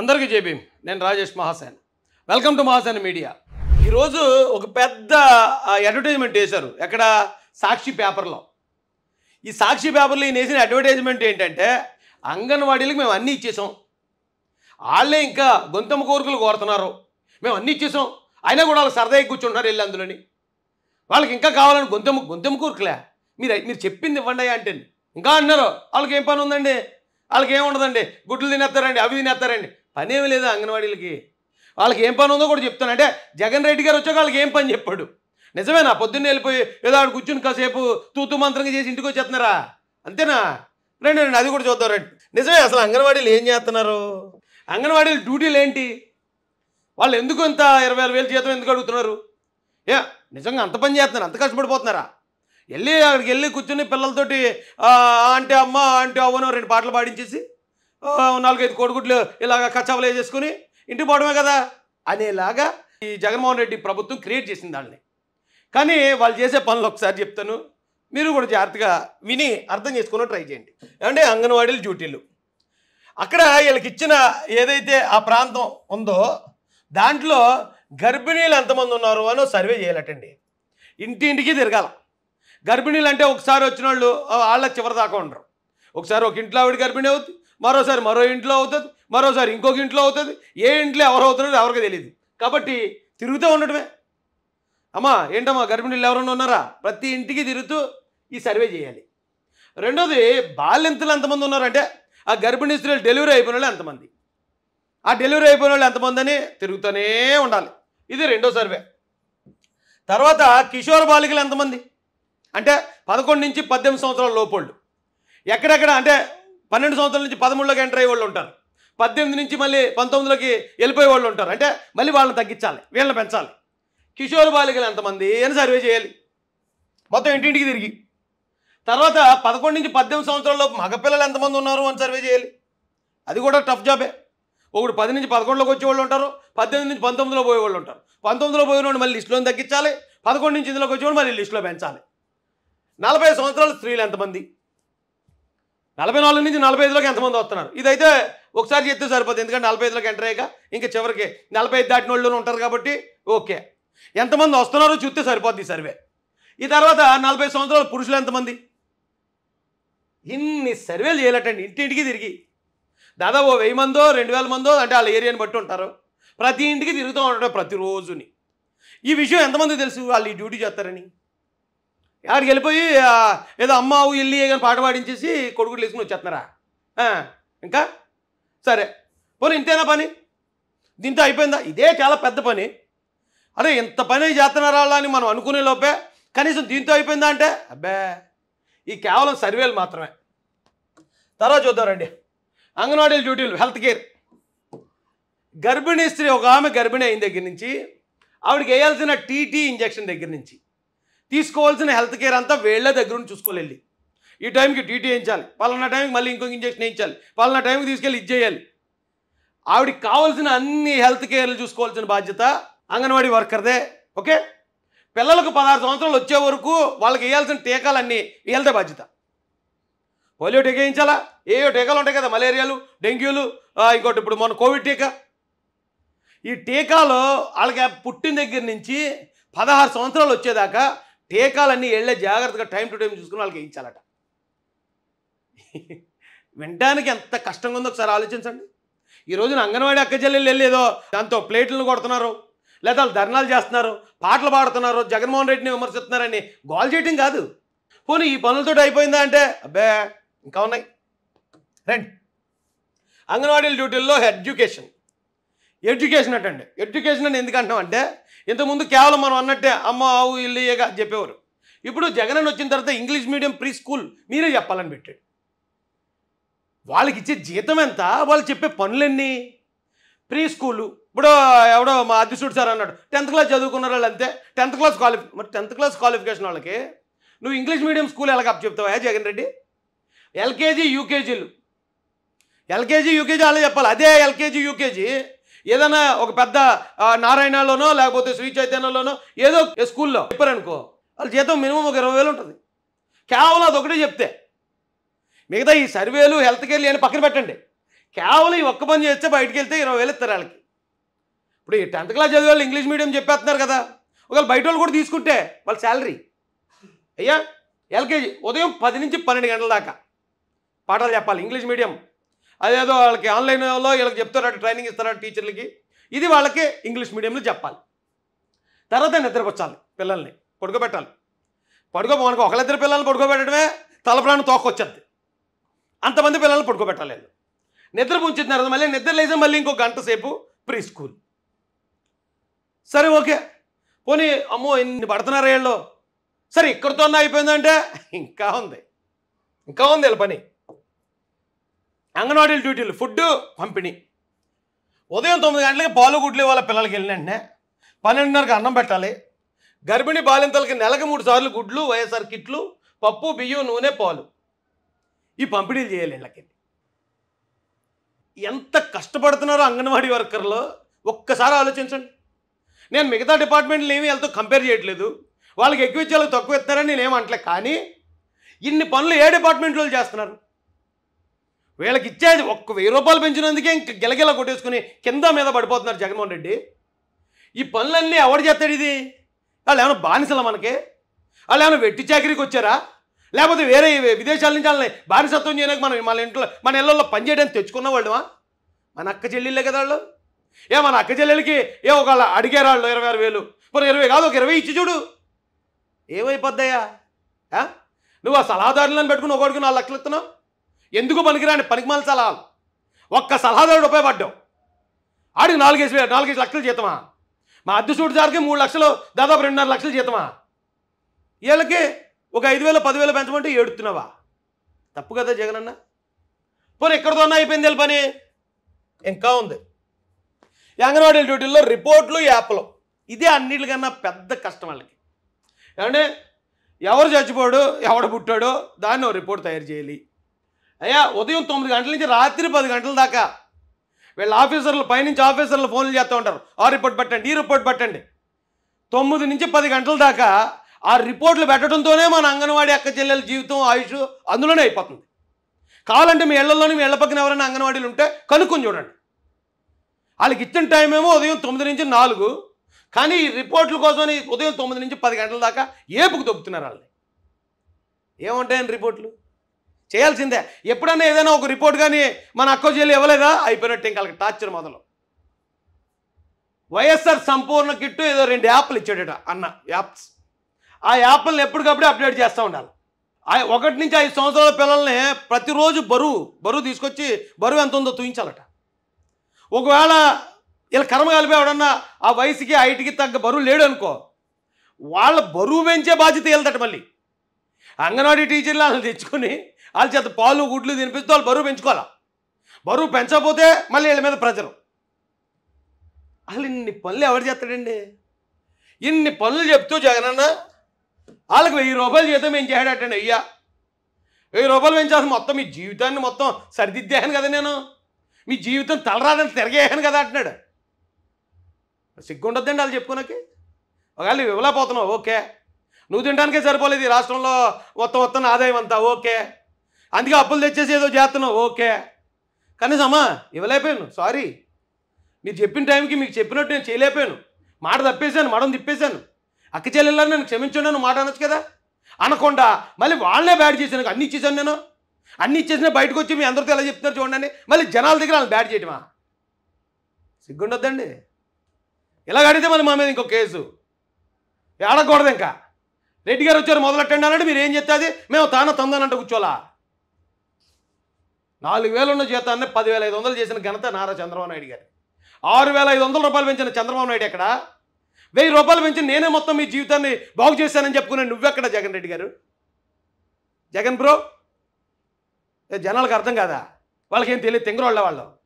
అందరికీ జేబీ నేను Rajesh Mahasen welcome to Mahasen media ఈరోజు ఒక పెద్ద అడ్వర్టైజ్మెంట్ వేశారు ఎక్కడ సాక్షి పేపర్లో ఈ సాక్షి పేపర్లో ఈయన వేసిన అడ్వర్టైజ్మెంట్ ఏంటంటే అంగన్వాడీలకు మేము అన్నీ ఇచ్చేసాం వాళ్ళే ఇంకా గొంతమ్మ కోరికలు కోరుతున్నారు మేము అన్నీ ఇచ్చేసాం అయినా కూడా వాళ్ళు సరదాగా కూర్చుంటున్నారు వెళ్ళి అందులోని వాళ్ళకి ఇంకా కావాలని గొంతమ్మ గొంతమ్మ కోరికలే మీరు మీరు చెప్పింది ఇవ్వండి అంటే ఇంకా అన్నారు వాళ్ళకి ఏం పని ఉందండి వాళ్ళకి ఉండదండి గుడ్లు తినేస్తారండి అవి తినేస్తారండి పనేమి లేదు అంగన్వాడీలకి వాళ్ళకి ఏం పని ఉందో కూడా చెప్తాను అంటే జగన్ రెడ్డి గారు వచ్చాక వాళ్ళకి ఏం పని చెప్పాడు నిజమేనా పొద్దున్నే వెళ్ళిపోయి ఏదో ఆడు కూర్చుని కాసేపు తూతు మంత్రంగా చేసి ఇంటికి వచ్చేస్తున్నారా అంతేనా రండి రండి అది కూడా చూద్దాం రండి నిజమే అసలు అంగన్వాడీలు ఏం చేస్తున్నారు అంగన్వాడీలు డ్యూటీలు ఏంటి వాళ్ళు ఎందుకు ఇంత ఇరవై ఆరు వేలు జీతం ఎందుకు అడుగుతున్నారు ఏ నిజంగా అంత పని చేస్తున్నారు అంత కష్టపడిపోతున్నారా వెళ్ళి అక్కడికి వెళ్ళి కూర్చుని పిల్లలతోటి అంటే అమ్మ అంటే అవ్వను రెండు పాటలు పాడించేసి నాలుగైదు కోడిగుడ్లు ఇలాగ కచ్చావలు చేసుకుని ఇంటికి పోవడమే కదా అనేలాగా ఈ జగన్మోహన్ రెడ్డి ప్రభుత్వం క్రియేట్ చేసింది దాన్ని కానీ వాళ్ళు చేసే పనులు ఒకసారి చెప్తాను మీరు కూడా జాగ్రత్తగా విని అర్థం చేసుకుని ట్రై చేయండి అంటే అంగన్వాడీలు డ్యూటీలు అక్కడ వీళ్ళకి ఇచ్చిన ఏదైతే ఆ ప్రాంతం ఉందో దాంట్లో గర్భిణీలు ఎంతమంది ఉన్నారు అని సర్వే చేయాలటండి ఇంటింటికి తిరగాల గర్భిణీలు అంటే ఒకసారి వచ్చిన వాళ్ళు వాళ్ళ చివరి దాకా ఉండరు ఒకసారి ఒక ఇంట్లో ఆవిడ గర్భిణీ అవుతుంది మరోసారి మరో ఇంట్లో అవుతుంది మరోసారి ఇంకొక ఇంట్లో అవుతుంది ఏ ఇంట్లో ఎవరు అవుతున్నారో ఎవరికి తెలియదు కాబట్టి తిరుగుతూ ఉండటమే అమ్మా ఏంటమ్మా గర్భిణీలు ఎవరన్నా ఉన్నారా ప్రతి ఇంటికి తిరుగుతూ ఈ సర్వే చేయాలి రెండోది బాల్యంతలు ఎంతమంది ఉన్నారంటే ఆ గర్భిణీ స్త్రీలు డెలివరీ అయిపోయిన వాళ్ళు ఎంతమంది ఆ డెలివరీ అయిపోయిన వాళ్ళు ఎంతమంది అని తిరుగుతూనే ఉండాలి ఇది రెండో సర్వే తర్వాత కిషోర బాలికలు ఎంతమంది అంటే పదకొండు నుంచి పద్దెనిమిది సంవత్సరాల లోపళ్ళు ఎక్కడెక్కడ అంటే పన్నెండు సంవత్సరాల నుంచి పదమూడులోకి ఎంటర్ అయ్యే వాళ్ళు ఉంటారు పద్దెనిమిది నుంచి మళ్ళీ పంతొమ్మిదిలోకి వెళ్ళిపోయే వాళ్ళు ఉంటారు అంటే మళ్ళీ వాళ్ళని తగ్గించాలి వీళ్ళని పెంచాలి కిషోర్ బాలికలు ఎంతమంది అని సర్వే చేయాలి మొత్తం ఇంటింటికి తిరిగి తర్వాత పదకొండు నుంచి పద్దెనిమిది సంవత్సరాల్లో మగపిల్లలు ఎంతమంది ఉన్నారు అని సర్వే చేయాలి అది కూడా టఫ్ జాబే ఒకడు పది నుంచి పదకొండులోకి వచ్చేవాళ్ళు ఉంటారు పద్దెనిమిది నుంచి పంతొమ్మిదిలో పోయేవాళ్ళు ఉంటారు పంతొమ్మిదిలో పోయినోడు మళ్ళీ లిస్టులోని తగ్గించాలి పదకొండు నుంచి ఇందులోకి వచ్చేవాడు మళ్ళీ లిస్టులో పెంచాలి నలభై సంవత్సరాలు స్త్రీలు ఎంతమంది నలభై నాలుగు నుంచి నలభై ఐదులోకి ఎంతమంది వస్తున్నారు ఇదైతే ఒకసారి చెప్తే సరిపోతుంది ఎందుకంటే నలభై ఐదులోకి ఎంటర్ అయ్యాక ఇంకా చివరికి నలభై ఐదు దాటిన వాళ్ళు ఉంటారు కాబట్టి ఓకే ఎంతమంది వస్తున్నారో చూస్తే సరిపోద్ది సర్వే ఈ తర్వాత నలభై సంవత్సరాలు పురుషులు ఎంతమంది ఇన్ని సర్వేలు చేయలేటండి ఇంటింటికి తిరిగి దాదాపు వెయ్యి మందో రెండు వేల మందో అంటే వాళ్ళ ఏరియాని బట్టి ఉంటారు ప్రతి ఇంటికి తిరుగుతూ ఉంటారు ప్రతిరోజుని ఈ విషయం ఎంతమంది తెలుసు వాళ్ళు ఈ డ్యూటీ చేస్తారని యాడికి వెళ్ళిపోయి ఏదో అమ్మావు ఇల్లి కానీ పాట పాడించేసి కొడుకులు వేసుకుని వచ్చేస్తున్నారా ఇంకా సరే పోనీ ఇంతేనా పని దీంతో అయిపోయిందా ఇదే చాలా పెద్ద పని అరే ఇంత పని చేస్తున్నారా అని మనం అనుకునే లోపే కనీసం దీంతో అయిపోయిందా అంటే అబ్బే ఈ కేవలం సర్వేలు మాత్రమే తర్వాత రండి అంగన్వాడీల డ్యూటీలు హెల్త్ కేర్ గర్భిణీ స్త్రీ ఒక ఆమె గర్భిణీ అయిన దగ్గర నుంచి ఆవిడకి వేయాల్సిన టీటీ ఇంజెక్షన్ దగ్గర నుంచి తీసుకోవాల్సిన హెల్త్ కేర్ అంతా వీళ్ళ దగ్గర నుంచి చూసుకోలేదు ఈ టైంకి టీటీ వేయించాలి పలానా టైంకి మళ్ళీ ఇంకొక ఇంజెక్షన్ వేయించాలి పలానా టైంకి తీసుకెళ్ళి ఇది చేయాలి ఆవిడకి కావాల్సిన అన్ని హెల్త్ కేర్లు చూసుకోవాల్సిన బాధ్యత అంగన్వాడీ వర్కర్దే ఓకే పిల్లలకు పదహారు సంవత్సరాలు వచ్చే వరకు వాళ్ళకి వేయాల్సిన టీకాలు అన్నీ వేయాలితే బాధ్యత పోలియో టీకా వేయించాలా ఏయో టీకాలు ఉంటాయి కదా మలేరియాలు డెంగ్యూలు ఇంకోటి ఇప్పుడు మన కోవిడ్ టీకా ఈ టీకాలో వాళ్ళకి పుట్టిన దగ్గర నుంచి పదహారు సంవత్సరాలు వచ్చేదాకా టీకాలన్నీ వెళ్ళే జాగ్రత్తగా టైం టు టైం చూసుకుని వాళ్ళకి వేయించాలట వినడానికి ఎంత కష్టంగా ఉందో ఒకసారి ఆలోచించండి ఈ రోజున అంగన్వాడీ అక్క చెల్లెలు వెళ్ళేదో దాంతో ప్లేట్లను కొడుతున్నారు లేదా వాళ్ళు ధర్నాలు చేస్తున్నారు పాటలు పాడుతున్నారు జగన్మోహన్ రెడ్డిని విమర్శిస్తున్నారని గోల్ చేయటం కాదు పోనీ ఈ పనులతో అయిపోయిందా అంటే అబ్బే ఇంకా ఉన్నాయి రండి అంగన్వాడీల డ్యూటీల్లో ఎడ్యుకేషన్ ఎడ్యుకేషన్ అటండి ఎడ్యుకేషన్ అని ఎందుకంటాం అంటే ఇంతకుముందు కేవలం మనం అన్నట్టే అమ్మ ఆవు ఇల్లుగా చెప్పేవారు ఇప్పుడు జగనన్న వచ్చిన తర్వాత ఇంగ్లీష్ మీడియం ప్రీ స్కూల్ మీరే చెప్పాలని పెట్టాడు వాళ్ళకి ఇచ్చే జీతం ఎంత వాళ్ళు చెప్పే పనులన్నీ ప్రీ స్కూలు ఇప్పుడు ఎవడో మా అధ్యక్షుడు సార్ అన్నాడు టెన్త్ క్లాస్ చదువుకున్న వాళ్ళు అంతే టెన్త్ క్లాస్ క్వాలిఫి మరి టెన్త్ క్లాస్ క్వాలిఫికేషన్ వాళ్ళకి నువ్వు ఇంగ్లీష్ మీడియం స్కూల్ ఎలా కప్ చెప్తావా జగన్ రెడ్డి ఎల్కేజీ యూకేజీలు ఎల్కేజీ యూకేజీ వాళ్ళే చెప్పాలి అదే ఎల్కేజీ యూకేజీ ఏదైనా ఒక పెద్ద నారాయణలోనో లేకపోతే శ్రీ చైతన్యలోనో ఏదో స్కూల్లో చెప్పారనుకో వాళ్ళ జీతం మినిమం ఒక ఇరవై వేలు ఉంటుంది కేవలం అదొకటే చెప్తే మిగతా ఈ సర్వేలు హెల్త్ కేర్లు అని పక్కన పెట్టండి కేవలం ఈ ఒక్క పని చేస్తే బయటకు వెళ్తే ఇరవై వేలు ఇస్తారు వాళ్ళకి ఇప్పుడు ఈ టెన్త్ క్లాస్ చదివే వాళ్ళు ఇంగ్లీష్ మీడియం చెప్పేస్తున్నారు కదా ఒకవేళ బయట వాళ్ళు కూడా తీసుకుంటే వాళ్ళ శాలరీ అయ్యా ఎల్కేజీ ఉదయం పది నుంచి పన్నెండు గంటల దాకా పాఠాలు చెప్పాలి ఇంగ్లీష్ మీడియం అదేదో వాళ్ళకి ఆన్లైన్లో వీళ్ళకి చెప్తారంటే ట్రైనింగ్ ఇస్తారంటే టీచర్లకి ఇది వాళ్ళకి ఇంగ్లీష్ మీడియంలో చెప్పాలి తర్వాత నిద్రపొచ్చాలి పిల్లల్ని పడుకోబెట్టాలి పడుకో మనకు ఒకళ్ళిద్దరు పిల్లల్ని పడుకోబెట్టడమే తలప్రాణం తోకొచ్చేది అంతమంది పిల్లల్ని పడుకోబెట్టాలి నిద్ర పుంచిన తర్వాత మళ్ళీ నిద్ర లేదా మళ్ళీ ఇంకో గంట సేపు ప్రీ స్కూల్ సరే ఓకే పోనీ అమ్మో ఇన్ని పడుతున్నారు వీళ్ళు సరే ఇక్కడితో అయిపోయిందంటే ఇంకా ఉంది ఇంకా ఉంది వీళ్ళ పని అంగన్వాడీ డ్యూటీలు ఫుడ్ పంపిణీ ఉదయం తొమ్మిది గంటలకి పాలు గుడ్లు వాళ్ళ పిల్లలకి వెళ్ళినండి పన్నెండున్నరకి అన్నం పెట్టాలి గర్భిణీ బాలింతలకి నెలకు మూడు సార్లు గుడ్లు వైఎస్ఆర్ కిట్లు పప్పు బియ్యం నూనె పాలు ఈ పంపిణీలు చేయాలి ఇళ్ళకి ఎంత కష్టపడుతున్నారో అంగన్వాడీ వర్కర్లో ఒక్కసారి ఆలోచించండి నేను మిగతా డిపార్ట్మెంట్లు ఏమి వెళ్తూ కంపేర్ చేయట్లేదు వాళ్ళకి ఎక్కువ ఇచ్చేలా తక్కువ ఇస్తారని ఏమంటలే కానీ ఇన్ని పనులు ఏ డిపార్ట్మెంట్లో చేస్తున్నారు వీళ్ళకి ఇచ్చేది ఒక్క వెయ్యి రూపాయలు పెంచినందుకే ఇంక గిలగిల కొట్టేసుకుని కింద మీద పడిపోతున్నారు జగన్మోహన్ రెడ్డి ఈ పనులన్నీ ఎవడు చేస్తాడు ఇది వాళ్ళు ఏమైనా బానిసల మనకి వాళ్ళు ఏమైనా వెట్టి చాకరీకి వచ్చారా లేకపోతే వేరే విదేశాల నుంచి వాళ్ళని బానిసత్వం చేయడానికి మనం మన ఇంట్లో మన ఇళ్ళల్లో పని చేయడానికి తెచ్చుకున్న వాళ్ళమా మన అక్క చెల్లెళ్ళే కదా వాళ్ళు ఏ మన అక్క చెల్లెలకి ఏ ఒకళ్ళు అడిగారు వాళ్ళు ఇరవై ఆరు వేలు పోనీ ఇరవై కాదు ఒక ఇరవై ఇచ్చి చూడు ఏమైపోద్దయ్యా నువ్వు ఆ సలహాదారులను పెట్టుకుని ఒకటికి నాలుగు లక్షలు ఇస్తున్నావు ఎందుకు పనికిరాని పనికిమాల సలహాలు ఒక్క సలహాదారుడు ఉపయోగపడ్డావు ఆడికి నాలుగేసి నాలుగేసి లక్షలు జీతమా మా అద్దె సూటు సార్కి మూడు లక్షలు దాదాపు రెండున్నర లక్షలు జీతమా వీళ్ళకి ఒక ఐదు వేలు పదివేలు పెంచమంటే ఏడుతున్నావా తప్పు కదా జగన్ అన్న పోనీ ఎక్కడితోనే అయిపోయింది వీళ్ళ పని ఇంకా ఉంది అంగన్వాడీ డ్యూటీల్లో రిపోర్ట్లు యాప్లు ఇదే అన్నిటికన్నా పెద్ద కష్టం వాళ్ళకి ఏమంటే ఎవరు చచ్చిపోడు ఎవడు పుట్టాడు దాన్ని రిపోర్ట్ తయారు చేయాలి అయ్యా ఉదయం తొమ్మిది గంటల నుంచి రాత్రి పది గంటల దాకా వీళ్ళ ఆఫీసర్లు పైనుంచి ఆఫీసర్లు ఫోన్లు చేస్తూ ఉంటారు ఆ రిపోర్ట్ పెట్టండి ఈ రిపోర్ట్ పెట్టండి తొమ్మిది నుంచి పది గంటల దాకా ఆ రిపోర్ట్లు పెట్టడంతోనే మన అంగన్వాడీ అక్క చెల్లెల జీవితం ఆయుష్ అందులోనే అయిపోతుంది కావాలంటే మీ ఇళ్లలోని మీ ఇళ్ల పక్కన ఎవరైనా అంగన్వాడీలు ఉంటే కనుక్కొని చూడండి వాళ్ళకి ఇచ్చిన టైం ఏమో ఉదయం తొమ్మిది నుంచి నాలుగు కానీ ఈ రిపోర్ట్ల కోసం ఉదయం తొమ్మిది నుంచి పది గంటల దాకా ఏపుకు దొబ్బుతున్నారు వాళ్ళని ఏముంటాయండి రిపోర్ట్లు చేయాల్సిందే ఎప్పుడైనా ఏదైనా ఒక రిపోర్ట్ కానీ మన అక్క చెల్లి ఇవ్వలేదా అయిపోయినట్టు ఇంకా టార్చర్ మొదలు వైఎస్ఆర్ సంపూర్ణ కిట్టు ఏదో రెండు యాప్లు ఇచ్చాడట అన్న యాప్స్ ఆ యాప్లను ఎప్పటికప్పుడు అప్డేట్ చేస్తూ ఉండాలి ఒకటి నుంచి ఐదు సంవత్సరాల పిల్లల్ని ప్రతిరోజు బరువు బరువు తీసుకొచ్చి బరువు ఎంత ఉందో తూయించాలట ఒకవేళ ఇలా కర్మ కలిపి ఎవడన్నా ఆ వయసుకి హైట్కి తగ్గ బరువు లేడు అనుకో వాళ్ళ బరువు పెంచే బాధ్యత వెళ్తాడు మళ్ళీ అంగన్వాడీ టీచర్లు అసలు తెచ్చుకొని వాళ్ళ చేత పాలు గుడ్లు తినిపిస్తే వాళ్ళు బరువు పెంచుకోవాలా బరువు పెంచకపోతే మళ్ళీ వీళ్ళ మీద ప్రజలు అసలు ఇన్ని పనులు ఎవరు చేస్తాడండి ఇన్ని పనులు చెప్తూ జగనన్న వాళ్ళకి వెయ్యి రూపాయలు చేత మేము చేయడాటండి అయ్యా వెయ్యి రూపాయలు పెంచాల్సి మొత్తం మీ జీవితాన్ని మొత్తం సరిదిద్దేహాను కదా నేను మీ జీవితం తలరాదని తిరగేయాను కదా అంటున్నాడు సిగ్గుండొద్దండి వాళ్ళు చెప్పుకోనకి ఒకవేళ ఇవ్వలేకపోతున్నావు ఓకే నువ్వు తినడానికే సరిపోలేదు ఈ రాష్ట్రంలో మొత్తం మొత్తం ఆదాయం అంతా ఓకే అందుకే అప్పులు తెచ్చేసి ఏదో చేస్తున్నావు ఓకే కనీసం అమ్మా ఇవ్వలేకపోయాను సారీ మీరు చెప్పిన టైంకి మీకు చెప్పినట్టు నేను చేయలేకపోయాను మాట తప్పేశాను మడం తిప్పేశాను అక్క చెల్లెళ్ళని నేను క్షమించున్నాను మాట అనొచ్చు కదా అనకుండా మళ్ళీ వాళ్ళనే బ్యాడ్ చేశాను అన్నీ ఇచ్చేసాను నేను అన్నీ ఇచ్చేసినా బయటకు వచ్చి మీ అందరితో ఎలా చెప్తున్నారు చూడండి మళ్ళీ జనాల దగ్గర వాళ్ళని బ్యాడ్ చేయటమా సిగ్గుండొద్దండి ఇలా అడిగితే మళ్ళీ మా మీద ఇంకో కేసు అడగకూడదు ఇంకా రెడ్డి గారు వచ్చారు మొదలెట్టండి అనంటే మీరు ఏం చెప్తే మేము తాన తందానంటే కూర్చోలా నాలుగు వేలున్న జీతాన్ని పదివేల ఐదు వందలు చేసిన ఘనత నారా చంద్రబాబు నాయుడు గారు ఆరు వేల ఐదు వందల రూపాయలు పెంచిన చంద్రబాబు నాయుడు ఎక్కడ వెయ్యి రూపాయలు పెంచి నేనే మొత్తం మీ జీవితాన్ని బాగు చేశానని చెప్పుకునే నువ్వెక్కడ జగన్ రెడ్డి గారు జగన్ బ్రో జనాలకు అర్థం కాదా వాళ్ళకేం తెలియదు తెంగరోళ్ళ వాళ్ళు